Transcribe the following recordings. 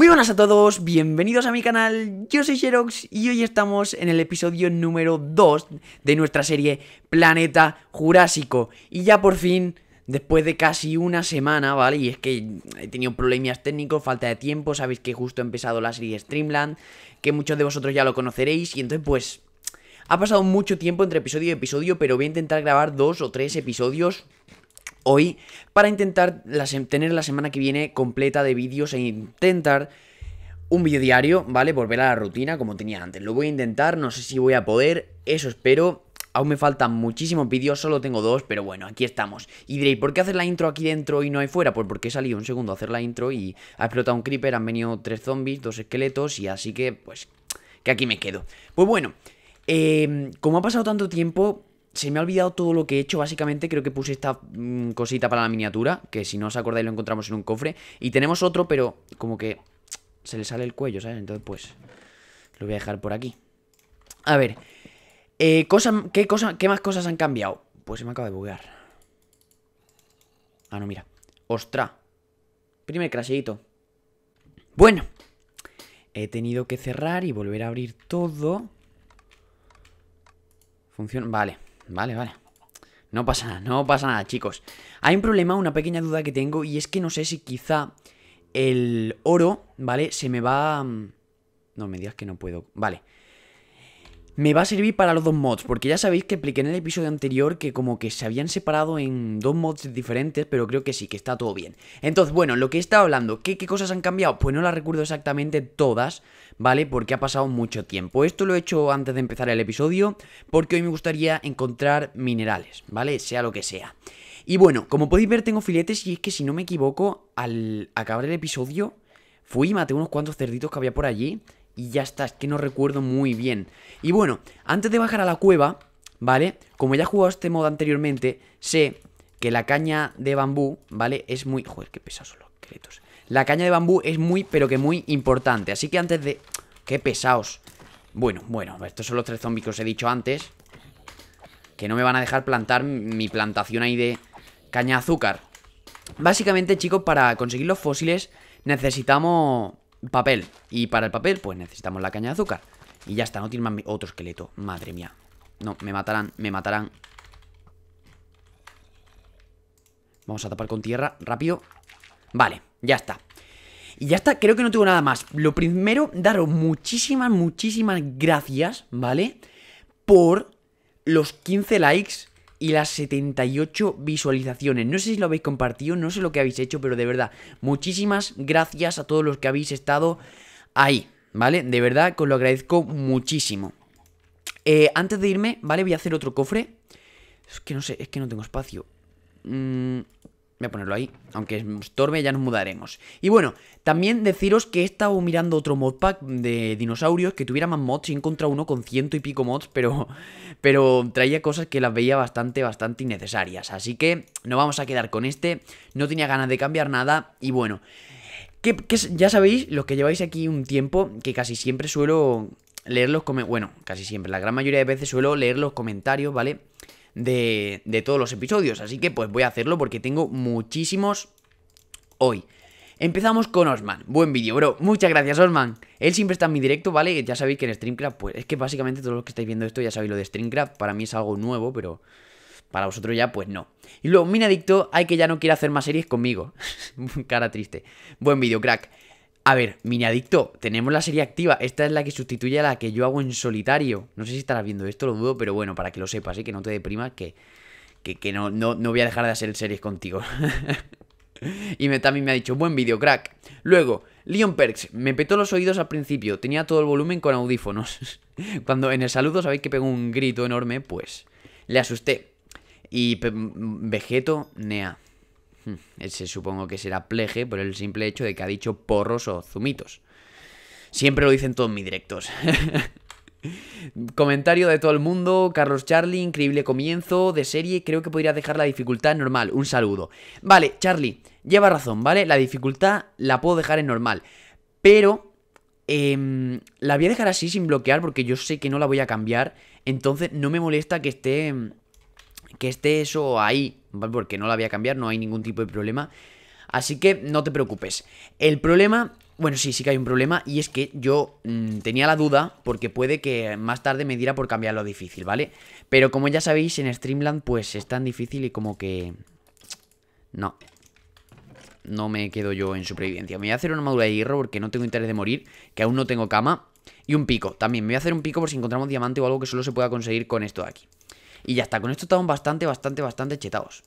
Muy buenas a todos, bienvenidos a mi canal, yo soy Xerox y hoy estamos en el episodio número 2 de nuestra serie Planeta Jurásico. Y ya por fin, después de casi una semana, ¿vale? Y es que he tenido problemas técnicos, falta de tiempo, sabéis que justo he empezado la serie Streamland, que muchos de vosotros ya lo conoceréis y entonces pues... Ha pasado mucho tiempo entre episodio y episodio, pero voy a intentar grabar dos o tres episodios hoy para intentar tener la semana que viene completa de vídeos e intentar un vídeo diario, ¿vale? Volver a la rutina como tenía antes. Lo voy a intentar, no sé si voy a poder, eso espero. Aún me faltan muchísimos vídeos, solo tengo dos, pero bueno, aquí estamos. Y diréis, ¿por qué hacer la intro aquí dentro y no ahí fuera? Pues porque he salido un segundo a hacer la intro y ha explotado un creeper, han venido tres zombies, dos esqueletos y así que, pues, que aquí me quedo. Pues bueno, eh, como ha pasado tanto tiempo, se me ha olvidado todo lo que he hecho. Básicamente creo que puse esta mm, cosita para la miniatura, que si no os acordáis lo encontramos en un cofre. Y tenemos otro, pero como que se le sale el cuello, ¿sabes? Entonces pues lo voy a dejar por aquí. A ver, eh, ¿qué, más cosas han cambiado? Pues se me acaba de buguear. Ah, no, mira. ¡Ostra! Primer crasheito. Bueno. He tenido que cerrar y volver a abrir todo. Funciona. Vale. Vale, vale. No pasa nada, no pasa nada, chicos. Hay un problema, una pequeña duda que tengo, y es que no sé si quizá el oro, ¿vale? Se me va... Mm, no me digas que no puedo. Vale me va a servir para los dos mods, porque ya sabéis que expliqué en el episodio anterior que como que se habían separado en dos mods diferentes, pero creo que sí, que está todo bien. Entonces, bueno, lo que he estado hablando, ¿qué, cosas han cambiado? Pues no las recuerdo exactamente todas, ¿vale? Porque ha pasado mucho tiempo. Esto lo he hecho antes de empezar el episodio, porque hoy me gustaría encontrar minerales, ¿vale? Sea lo que sea. Y bueno, como podéis ver tengo filetes y es que si no me equivoco, al acabar el episodio, fui y maté unos cuantos cerditos que había por allí y ya está, es que no recuerdo muy bien. Y bueno, antes de bajar a la cueva, ¿vale? Como ya he jugado este modo anteriormente, sé que la caña de bambú, ¿vale? Es muy... Joder, qué pesados son los esqueletos. La caña de bambú es muy, pero que muy importante. Así que antes de... Qué pesados. Bueno, bueno, estos son los tres zombis que os he dicho antes. Que no me van a dejar plantar mi plantación ahí de caña de azúcar. Básicamente, chicos, para conseguir los fósiles necesitamos papel. Y para el papel, pues necesitamos la caña de azúcar. Y ya está, no tiene más otro esqueleto. Madre mía. No, me matarán, me matarán. Vamos a tapar con tierra, rápido. Vale, ya está. Y ya está, creo que no tengo nada más. Lo primero, daros muchísimas, muchísimas gracias, ¿vale? Por los 15 likes y las 78 visualizaciones. No sé si lo habéis compartido, no sé lo que habéis hecho, pero de verdad, muchísimas gracias a todos los que habéis estado ahí, ¿vale? De verdad, que os lo agradezco muchísimo. Eh, antes de irme, ¿vale? Voy a hacer otro cofre. Es que no sé, es que no tengo espacio. Mmm... Voy a ponerlo ahí, aunque estorbe, ya nos mudaremos. Y bueno, también deciros que he estado mirando otro modpack de dinosaurios que tuviera más mods y he uno con ciento y pico mods, pero, pero traía cosas que las veía bastante, bastante innecesarias. Así que no vamos a quedar con este, no tenía ganas de cambiar nada y bueno... Que, ya sabéis, los que lleváis aquí un tiempo, que casi siempre suelo leer los comentarios, bueno, casi siempre, la gran mayoría de veces suelo leer los comentarios, ¿vale? vale de, de todos los episodios. Así que pues voy a hacerlo porque tengo muchísimos hoy. Empezamos con Osman. Buen vídeo, bro. Muchas gracias, Osman. Él siempre está en mi directo, ¿vale? Ya sabéis que en StreamCraft, pues es que básicamente todos los que estáis viendo esto ya sabéis lo de StreamCraft. Para mí es algo nuevo, pero para vosotros ya, pues no. Y luego, Minadicto, hay que ya no quiere hacer más series conmigo. Cara triste. Buen vídeo, crack. A ver, mini adicto, tenemos la serie activa. Esta es la que sustituye a la que yo hago en solitario. No sé si estarás viendo esto, lo dudo, pero bueno, para que lo sepas, y ¿eh? que no te deprima que, que, no, no, voy a dejar de hacer series contigo. Y también me ha dicho, buen vídeo, crack. Luego, Leon Perks, me petó los oídos al principio, tenía todo el volumen con audífonos. Cuando en el saludo sabéis que pego un grito enorme, pues le asusté. Y mm, mm, Vegeto, Nea. Mm, ese supongo que será pleje por el simple hecho de que ha dicho porros o zumitos. Siempre lo dicen todos mis directos. Comentario de todo el mundo, Carlos Charlie, increíble comienzo de serie, creo que podría dejar la dificultad normal, un saludo. Vale, Charlie, lleva razón, ¿vale? La dificultad la puedo dejar en normal, pero em, la voy a dejar así sin bloquear porque yo sé que no la voy a cambiar, entonces no me molesta que esté em, que esté eso ahí, Porque no la voy a cambiar, no hay ningún tipo de problema. Así que no te preocupes. El problema, bueno, sí, sí que hay un problema y es que yo mm, tenía la duda porque puede que más tarde me diera por cambiarlo lo difícil, ¿vale? Pero como ya sabéis, en Streamland pues es tan difícil y como que... No. No me quedo yo en supervivencia. Me voy a hacer una madura de hierro porque no tengo interés de morir, que aún no tengo cama. Y un pico, también. Me voy a hacer un pico por si encontramos diamante o algo que solo se pueda conseguir con esto de aquí. Y ya está, con esto estamos bastante, bastante, bastante chetados.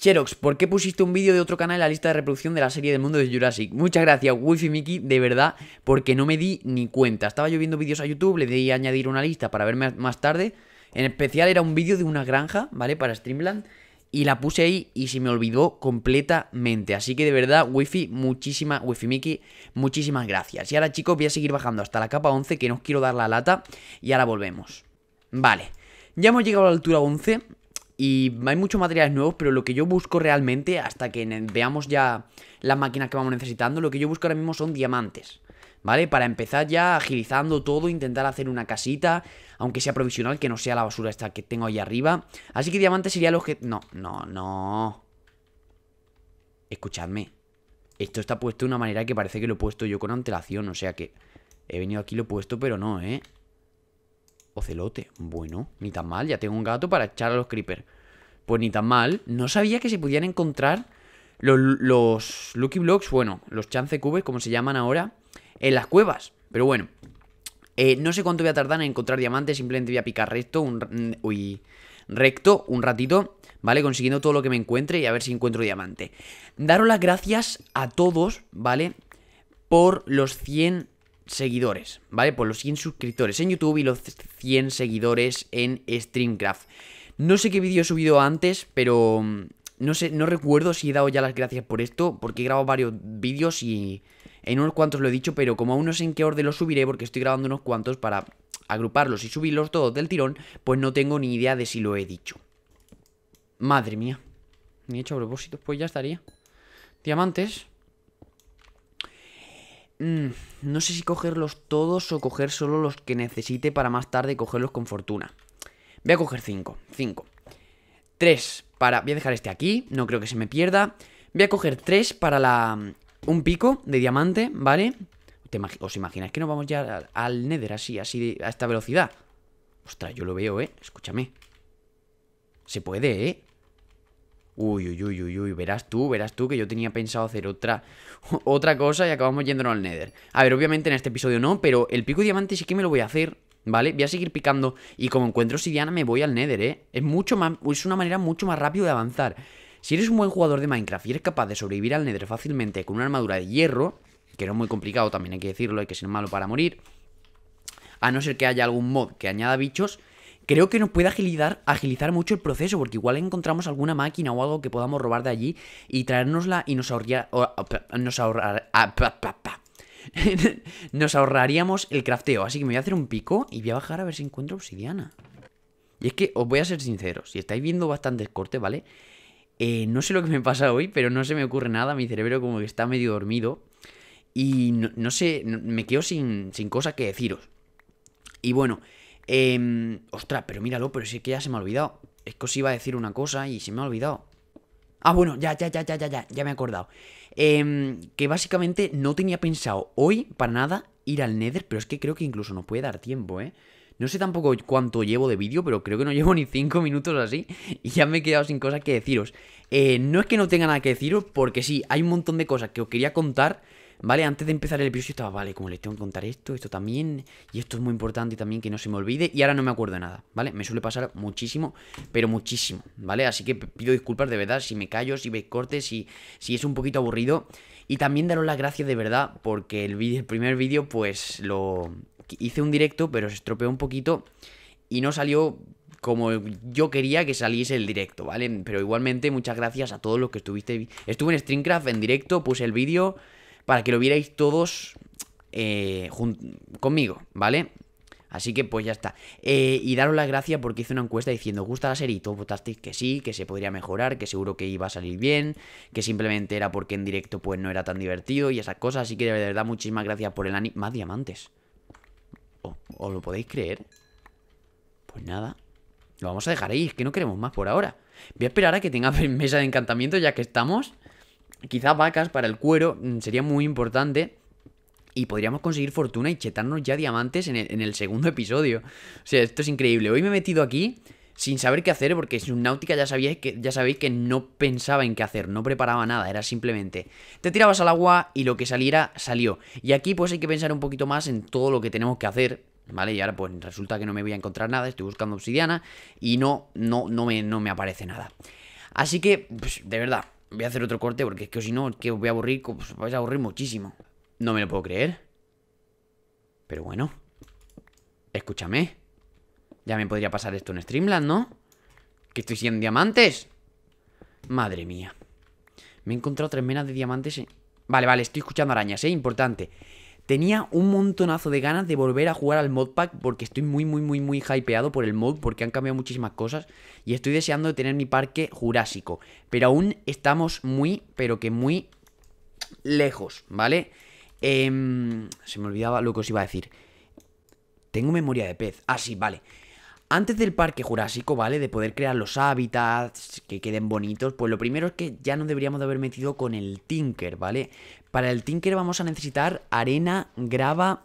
Xerox, ¿por qué pusiste un vídeo de otro canal en la lista de reproducción de la serie del mundo de Jurassic? Muchas gracias, wifi Mickey, de verdad, porque no me di ni cuenta. Estaba yo viendo vídeos a YouTube, le di a añadir una lista para verme más tarde. En especial era un vídeo de una granja, ¿vale? Para Streamland. Y la puse ahí y se me olvidó completamente. Así que de verdad, Wifi, muchísima Wifi muchísimas gracias. Y ahora chicos, voy a seguir bajando hasta la capa 11 que no os quiero dar la lata. Y ahora volvemos. Vale, ya hemos llegado a la altura 11 y hay muchos materiales nuevos, pero lo que yo busco realmente, hasta que veamos ya las máquinas que vamos necesitando, lo que yo busco ahora mismo son diamantes. ¿Vale? Para empezar ya agilizando todo, intentar hacer una casita, aunque sea provisional, que no sea la basura esta que tengo ahí arriba. Así que diamantes sería lo que No, no, no. Escuchadme. Esto está puesto de una manera que parece que lo he puesto yo con antelación, o sea que... He venido aquí lo he puesto, pero no, ¿eh? Ocelote. Bueno, ni tan mal, ya tengo un gato para echar a los creepers. Pues ni tan mal. No sabía que se podían encontrar los, Lucky Blocks, bueno, los Chance Cubes, como se llaman ahora, en las cuevas. Pero bueno, eh, no sé cuánto voy a tardar en encontrar diamantes, simplemente voy a picar recto, un, recto un ratito, ¿vale? Consiguiendo todo lo que me encuentre y a ver si encuentro diamante. Daros las gracias a todos, ¿vale? Por los 100 seguidores, ¿vale? Por los 100 suscriptores en YouTube y los 100 seguidores en StreamCraft. No sé qué vídeo he subido antes, pero mm, no sé, no recuerdo si he dado ya las gracias por esto, porque he grabado varios vídeos y en unos cuantos lo he dicho, pero como aún no sé en qué orden los subiré, porque estoy grabando unos cuantos para agruparlos y subirlos todos del tirón, pues no tengo ni idea de si lo he dicho. Madre mía. Ni he hecho a propósito, pues ya estaría. Diamantes. Mm, no sé si cogerlos todos o coger solo los que necesite para más tarde cogerlos con fortuna. Voy a coger 5. 5. 3 para... Voy a dejar este aquí, no creo que se me pierda. Voy a coger 3 para la... Mm, un pico de diamante, ¿vale? ¿Os imagináis que nos vamos ya al Nether así, así, a esta velocidad? Ostras, yo lo veo, ¿eh? Escúchame. Se puede, ¿eh? Uy, uy, uy, uy, uy, verás tú, verás tú que yo tenía pensado hacer otra, otra cosa y acabamos yéndonos al Nether. A ver, obviamente en este episodio no, pero el pico de diamante sí que me lo voy a hacer, ¿vale? Voy a seguir picando y como encuentro obsidiana me voy al Nether, ¿eh? Es, mucho más, es una manera mucho más rápida de avanzar. Si eres un buen jugador de Minecraft y eres capaz de sobrevivir al Nether fácilmente con una armadura de hierro, que no es muy complicado, también hay que decirlo, hay que ser malo para morir, a no ser que haya algún mod que añada bichos creo que nos puede agilizar, mucho el proceso, porque igual encontramos alguna máquina o algo que podamos robar de allí y traérnosla y nos ahorrar, ah, nos ahorraríamos el crafteo. Así que me voy a hacer un pico y voy a bajar a ver si encuentro obsidiana. Y es que os voy a ser sincero si estáis viendo bastantes cortes, ¿vale? Eh, no sé lo que me pasa hoy, pero no se me ocurre nada, mi cerebro como que está medio dormido. Y no, sé, me quedo sin, sin cosas que deciros. Y bueno, eh, ostras, pero míralo, pero es que ya se me ha olvidado. Es que os iba a decir una cosa y se me ha olvidado. Ah, bueno, ya, ya, ya, ya, ya, ya, ya me he acordado. Eh, que básicamente no tenía pensado hoy para nada ir al Nether, pero es que creo que incluso no puede dar tiempo, ¿eh? No sé tampoco cuánto llevo de vídeo, pero creo que no llevo ni 5 minutos así y ya me he quedado sin cosas que deciros. Eh, no es que no tenga nada que deciros, porque sí, hay un montón de cosas que os quería contar ¿Vale? Antes de empezar el episodio estaba, vale, como les tengo que contar esto, esto también, y esto es muy importante también que no se me olvide, y ahora no me acuerdo de nada, ¿vale? Me suele pasar muchísimo, pero muchísimo, ¿vale? Así que pido disculpas de verdad si me callo, si veis cortes, si, si es un poquito aburrido, y también daros las gracias de verdad, porque el, el primer vídeo, pues lo hice un directo, pero se estropeó un poquito y no salió como yo quería que saliese el directo, ¿vale? Pero igualmente muchas gracias a todos los que estuviste... Estuve en Streamcraft en directo, puse el vídeo, para que lo vierais todos eh, conmigo, ¿vale? Así que pues ya está. Eh, y daros las gracias porque hice una encuesta diciendo, ¿gusta la serie? Y todos votasteis que sí, que se podría mejorar, que seguro que iba a salir bien, que simplemente era porque en directo pues no era tan divertido y esas cosas. Así que de verdad muchísimas gracias por el anime. Más diamantes. ¿Os lo podéis creer? Pues nada. Lo vamos a dejar ahí, es que no queremos más por ahora. Voy a esperar a que tenga mesa de encantamiento ya que estamos quizá vacas para el cuero mm, sería muy importante. Y podríamos conseguir fortuna y chetarnos ya diamantes en el, segundo episodio. O sea, esto es increíble. Hoy me he metido aquí sin saber qué hacer, porque Náutica ya, sabíais que, ya sabéis que no pensaba en qué hacer, no preparaba nada, era simplemente te tirabas al agua y lo que saliera salió. Y aquí pues hay que pensar un poquito más en todo lo que tenemos que hacer, ¿vale? Y ahora pues resulta que no me voy a encontrar nada, estoy buscando obsidiana y no, no, no, me, no me aparece nada. Así que, pues, de verdad, Voy a hacer otro corte porque es que si no, que os voy a aburrir, os pues, vais a aburrir muchísimo. No me lo puedo creer. Pero bueno. Escúchame. Ya me podría pasar esto en Streamland, ¿no? Que estoy siendo diamantes. Madre mía. Me he encontrado tres menas de diamantes. Vale, vale, estoy escuchando arañas, ¿eh? Importante. Tenía un montonazo de ganas de volver a jugar al modpack porque estoy muy, muy, muy, muy hypeado por el mod porque han cambiado muchísimas cosas y estoy deseando tener mi parque jurásico. Pero aún estamos muy, pero que muy lejos, ¿vale? Em, se me olvidaba lo que os iba a decir. Tengo memoria de pez. Ah, sí, vale. Antes del parque jurásico, ¿vale? De poder crear los hábitats que queden bonitos, pues lo primero es que ya no deberíamos de haber metido con el Tinker, ¿vale? Para el Tinker vamos a necesitar arena, grava,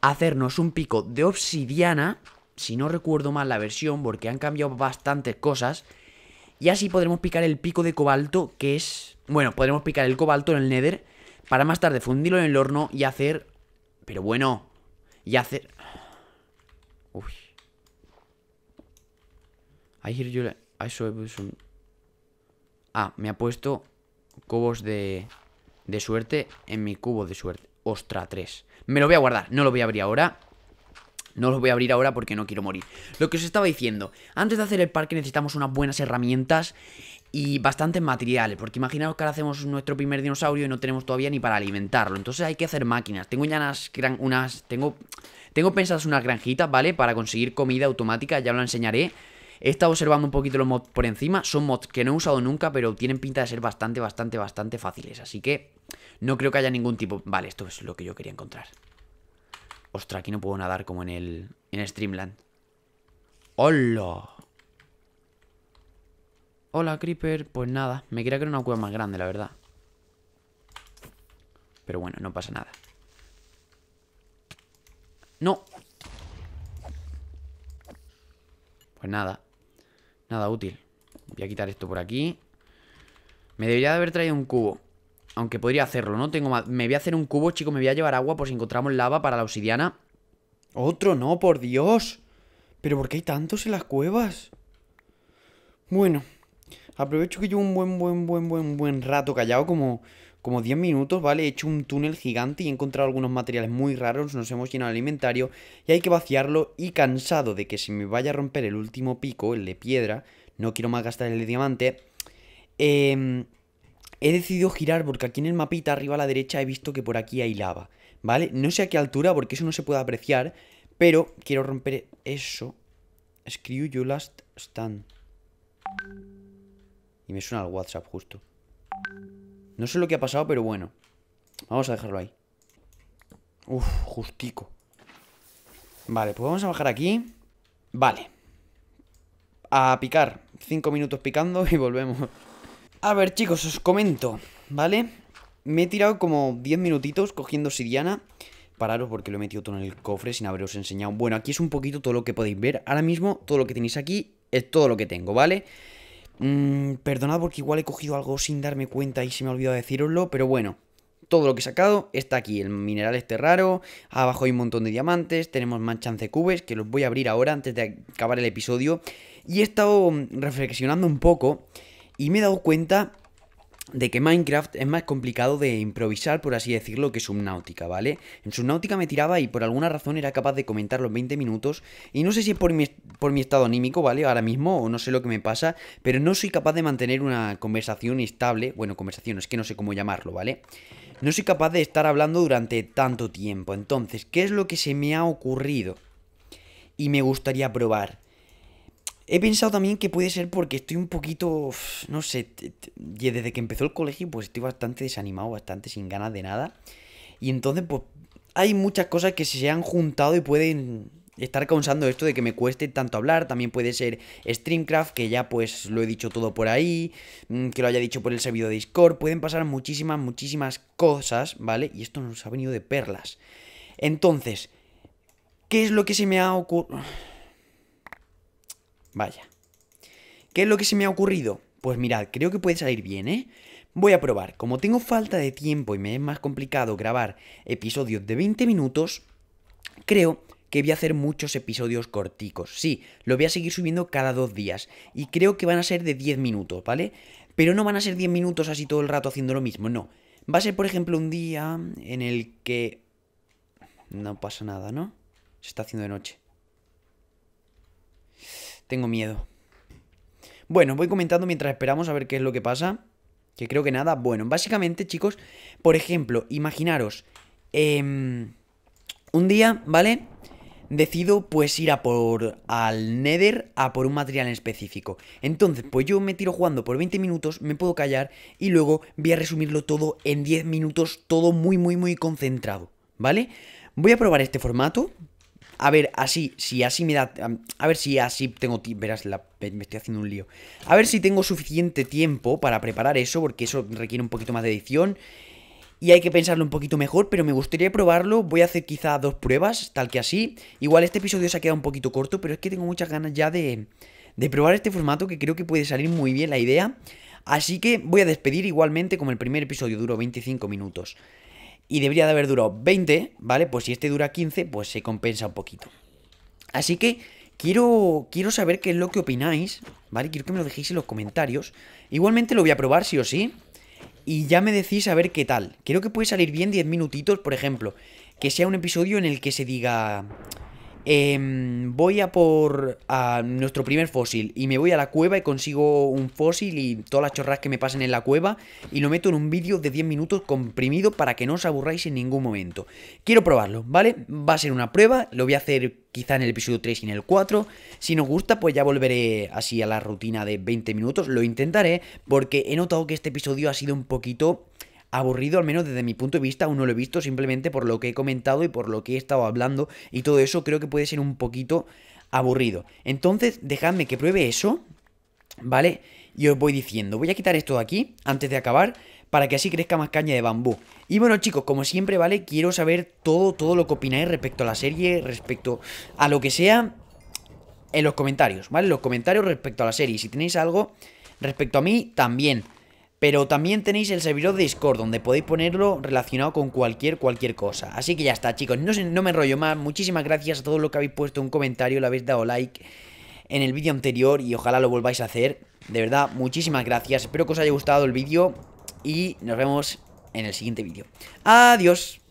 hacernos un pico de obsidiana, si no recuerdo mal la versión, porque han cambiado bastantes cosas. Y así podremos picar el pico de cobalto, que es... Bueno, podremos picar el cobalto en el nether para más tarde fundirlo en el horno y hacer... Pero bueno, y hacer... Uy. I hear you... I saw Ah, me ha puesto cobos de de suerte en mi cubo de suerte. Ostra, Tres Me lo voy a guardar, no lo voy a abrir ahora. No lo voy a abrir ahora porque no quiero morir. Lo que os estaba diciendo, antes de hacer el parque necesitamos unas buenas herramientas y bastantes materiales, porque imaginaos que ahora hacemos nuestro primer dinosaurio y no tenemos todavía ni para alimentarlo. Entonces hay que hacer máquinas. Tengo ya unas, unas tengo tengo pensadas unas granjitas, ¿vale? Para conseguir comida automática, ya lo enseñaré. He estado observando un poquito los mods por encima. Son mods que no he usado nunca, pero tienen pinta de ser bastante, bastante, bastante fáciles. Así que no creo que haya ningún tipo... Vale, esto es lo que yo quería encontrar. Ostras, aquí no puedo nadar como en el, en Streamland. ¡Hola! Hola, Creeper. Pues nada, me quería crear una cueva más grande, la verdad. Pero bueno, no pasa nada. ¡No! Pues nada. Nada útil Voy a quitar esto por aquí Me debería de haber traído un cubo Aunque podría hacerlo, ¿no? Tengo Me voy a hacer un cubo, chicos Me voy a llevar agua por si encontramos lava para la obsidiana Otro no, por Dios Pero ¿por qué hay tantos en las cuevas? Bueno Aprovecho que llevo un buen, buen, buen, buen, buen rato callado Como como 10 minutos, ¿vale? He hecho un túnel gigante y he encontrado algunos materiales muy raros, nos hemos llenado el inventario y hay que vaciarlo y cansado de que se me vaya a romper el último pico, el de piedra, no quiero más gastar el de diamante, em, he decidido girar porque aquí en el mapita arriba a la derecha he visto que por aquí hay lava, ¿vale? No sé a qué altura porque eso no se puede apreciar, pero quiero romper eso. Screw you last stand. Y me suena el WhatsApp justo. No sé lo que ha pasado, pero bueno. Vamos a dejarlo ahí. Uf, justico. Vale, pues vamos a bajar aquí. Vale. A picar. Cinco minutos picando y volvemos. A ver, chicos, os comento, ¿vale? Me he tirado como 10 minutitos cogiendo sidiana Pararos porque lo he metido todo en el cofre sin haberos enseñado. Bueno, aquí es un poquito todo lo que podéis ver. Ahora mismo todo lo que tenéis aquí es todo lo que tengo, ¿vale? vale Mm, perdonad porque igual he cogido algo sin darme cuenta y se me ha olvidado deciroslo, pero bueno. Todo lo que he sacado está aquí, el mineral este raro, abajo hay un montón de diamantes, tenemos manchas cubes, que los voy a abrir ahora antes de acabar el episodio. Y he estado mm, reflexionando un poco y me he dado cuenta de que Minecraft es más complicado de improvisar, por así decirlo, que Subnautica, ¿vale? En Subnautica me tiraba y por alguna razón era capaz de comentar los 20 minutos y no sé si es por mi, por mi estado anímico, ¿vale? Ahora mismo o no sé lo que me pasa, pero no soy capaz de mantener una conversación estable, bueno, conversación, es que no sé cómo llamarlo, ¿vale? No soy capaz de estar hablando durante tanto tiempo, entonces, ¿qué es lo que se me ha ocurrido? Y me gustaría probar He pensado también que puede ser porque estoy un poquito, no sé, desde que empezó el colegio pues estoy bastante desanimado, bastante sin ganas de nada. Y entonces pues hay muchas cosas que se han juntado y pueden estar causando esto de que me cueste tanto hablar. También puede ser Streamcraft, que ya pues lo he dicho todo por ahí, mm, que lo haya dicho por el servidor de Discord. Pueden pasar muchísimas, muchísimas cosas, ¿vale? Y esto nos ha venido de perlas. Entonces, ¿qué es lo que se me ha ocurrido? Vaya. ¿Qué es lo que se me ha ocurrido? Pues mirad, creo que puede salir bien, ¿eh? Voy a probar. Como tengo falta de tiempo y me es más complicado grabar episodios de 20 minutos, creo que voy a hacer muchos episodios corticos. Sí, lo voy a seguir subiendo cada dos días. Y creo que van a ser de 10 minutos, ¿vale? Pero no van a ser 10 minutos así todo el rato haciendo lo mismo, no. Va a ser, por ejemplo, un día en el que... No pasa nada, ¿no? Se está haciendo de noche. Tengo miedo. Bueno, voy comentando mientras esperamos a ver qué es lo que pasa. Que creo que nada. Bueno, básicamente, chicos, por ejemplo, imaginaros. Em, un día, ¿vale? Decido pues ir a por al Nether a por un material en específico. Entonces, pues yo me tiro jugando por 20 minutos, me puedo callar y luego voy a resumirlo todo en 10 minutos, todo muy, muy, muy concentrado, ¿vale? Voy a probar este formato, a ver, así, si así me da... A ver si así tengo tiempo... Verás, la, me estoy haciendo un lío. A ver si tengo suficiente tiempo para preparar eso, porque eso requiere un poquito más de edición. Y hay que pensarlo un poquito mejor, pero me gustaría probarlo. Voy a hacer quizá dos pruebas, tal que así. Igual este episodio se ha quedado un poquito corto, pero es que tengo muchas ganas ya de, de probar este formato, que creo que puede salir muy bien la idea. Así que voy a despedir igualmente, como el primer episodio duró 25 minutos y debería de haber durado 20, ¿vale? Pues si este dura 15, pues se compensa un poquito. Así que quiero, quiero saber qué es lo que opináis, ¿vale? Quiero que me lo dejéis en los comentarios. Igualmente lo voy a probar sí o sí y ya me decís a ver qué tal. Creo que puede salir bien 10 minutitos, por ejemplo. Que sea un episodio en el que se diga... Em, voy a por nuestro primer fósil y me voy a la cueva y consigo un fósil y todas las chorras que me pasen en la cueva y lo meto en un vídeo de 10 minutos comprimido para que no os aburráis en ningún momento. Quiero probarlo, ¿vale? Va a ser una prueba, lo voy a hacer quizá en el episodio 3 y en el 4. Si nos gusta, pues ya volveré así a la rutina de 20 minutos, lo intentaré porque he notado que este episodio ha sido un poquito aburrido, al menos desde mi punto de vista, aún no lo he visto, simplemente por lo que he comentado y por lo que he estado hablando y todo eso creo que puede ser un poquito aburrido. Entonces, dejadme que pruebe eso, ¿vale? Y os voy diciendo, voy a quitar esto de aquí antes de acabar para que así crezca más caña de bambú. Y bueno chicos, como siempre, ¿vale? Quiero saber todo, todo lo que opináis respecto a la serie, respecto a lo que sea, en los comentarios, ¿vale? En los comentarios respecto a la serie. Si tenéis algo respecto a mí, también. Pero también tenéis el servidor de Discord, donde podéis ponerlo relacionado con cualquier, cualquier cosa. Así que ya está, chicos. No, no me enrollo más. Muchísimas gracias a todos los que habéis puesto un comentario, le habéis dado like en el vídeo anterior y ojalá lo volváis a hacer. De verdad, muchísimas gracias. Espero que os haya gustado el vídeo y nos vemos en el siguiente vídeo. Adiós.